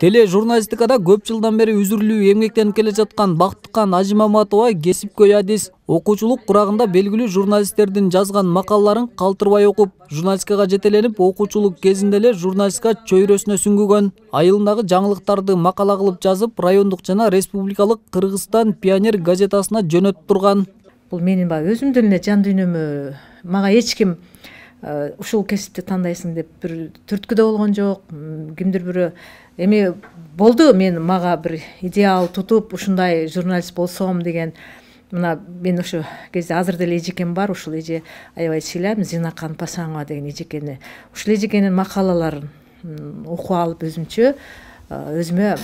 Теле журналистикада көп жылдан бери үзүрлүү эмгектенип келе жаткан бактыкан ажимаматова кесипкөй адис окуучулук курагында белгилүү журналисттердин жазган макалаларын калтырбай окуп журналистикага жетеленип окуучулук кезинде эле журналистика чөйрөсүнө сүңгүгөн айылындагы жаңылыктарды макала кылып жазып райондук жана республикалык кыргызстан пионер газетасына жөнөтүп турган бул менин баягы өзүмдүн эле жан дүйнөмө мага эч ким Э, ушул кесипти тандайсың деп бир түрткү да болгон жок кимдир бирөө эми болду мен мага бир идеал тутуп ушундай журналист болсом деген мына мен ошо кезде азыр деле эжекем бар ушул эже аябай сыйлайм зинакан пасанова деген эжекени ушул эжекенин макалаларын окуп алып өзүмчө э, өзүмө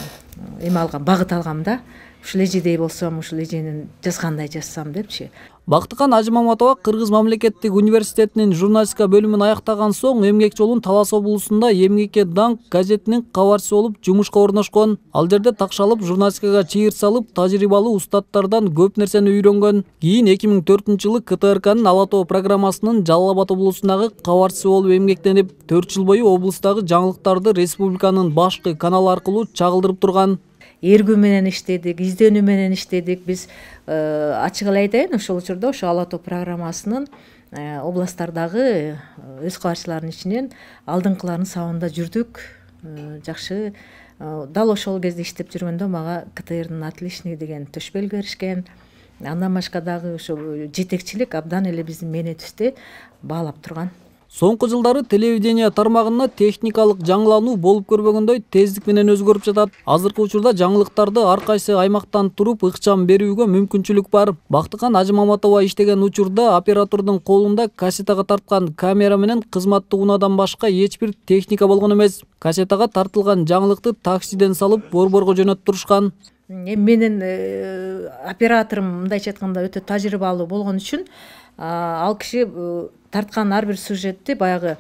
эме алгам багыт алгам да ушул эжедей болсом ушул эженин жазгандай жазсам депчи бактыкан ажымаматова кыргыз мамлекеттик университетінің журналистика бөлімін аяқтаған соң эмгек жолын талас облысында эмгекке даңк газетінің кабарчысы болуп жумушка орношкон ал жерде такшалып журналистикаға чыйыр салып тажрыйбалуу устаттардан көп нерсени үйрөнгөн Кейін 2004 миң төртүнчү жылы ктркнын ала тоо программасынын жалал абад облусундагы кабарчысы болуп эмгектенип жыл бойы облыстағы жаңылыктарды республиканын башкы канал аркылуу чагылдырып турган эргүү менен иштедик изденүү менен иштедик биз э, ачык эле айтайын ошол учурда ошо ала тоо программасынын э, областтардагы э, өз кабарчылардын ичинен алдыңкылардын сабында жүрдүк жакшы дал ошол кезде иштеп жүргөндө мага ктрдин отличниги деген төш белги беришкен андан башка дагы ошо жетекчилик абдан эле биздин мээнетибизди баалап турган соңғы жылдары телевидение тармағына техникалық жаңылану болып көрбөгөндөй тездик менен өзгөрүп жатат азыркы учурда жаңылыктарды ар кайсы аймактан туруп ыкчам берүүгө мүмкүнчүлүк бар бактыкан ажымаматова иштеген учурда оператордун колунда кассетага тарткан камера менен кызматтуу унаадан башка эч бир техника болгон эмес кассетага тартылган жаңылыкты таксиден салып борборго жөнөтүп эми менин операторум мындайча айтканда өтө тажрыйбалуу болгон ал киши тартқан әрбір сюжетті баяғы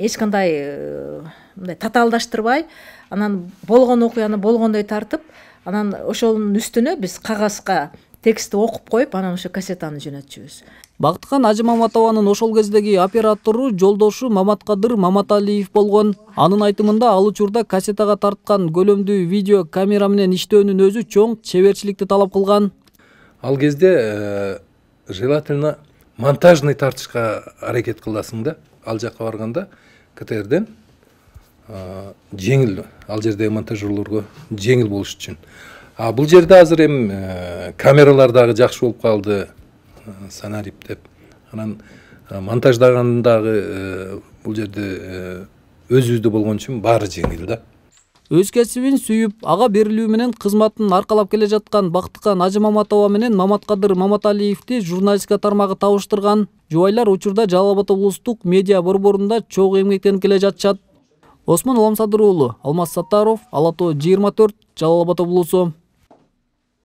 ешқандай э, мындай таталдаштырбай анан болған окуяны болғандай тартып анан ошонун үстүнө биз кагазга текстти окуп коюп анан ошо кассетаны жөнөтчүбүз бактыкан ажымаматованын ошол кездеги оператору жолдошу маматкадыр маматалиев болгон анын айтымында ал учурда кассетага тарткан көлөмдүү видео камера менен иштөөнүн өзү чоң чеберчиликти талап кылган ал кезде э, желательно монтажный тартышқа әрекет кыласың да ал жаққа барғанда ктрден ә, ал жерде монтажерлорго жеңіл болуш үчүн а бұл жерде азыр эми ә, камералар дагы жакшы болуп калды ә, деп анан ә, монтаждаган дагы бул жерде өзүбүздө болгон үчүн баары жеңил да өз кесибин сүйүп ага берилүү менен кызматын аркалап келе жаткан бактыкан ажы маматова менен маматкадыр маматалиевди журналистика тармагы табыштырган жубайлар учурда жалал абад облустук медиа борборунда чогуу эмгектенип келе жатышат осмон уламсадыр уулу алмаз саттаров ала тоо жыйырма төрт жалал абад облусу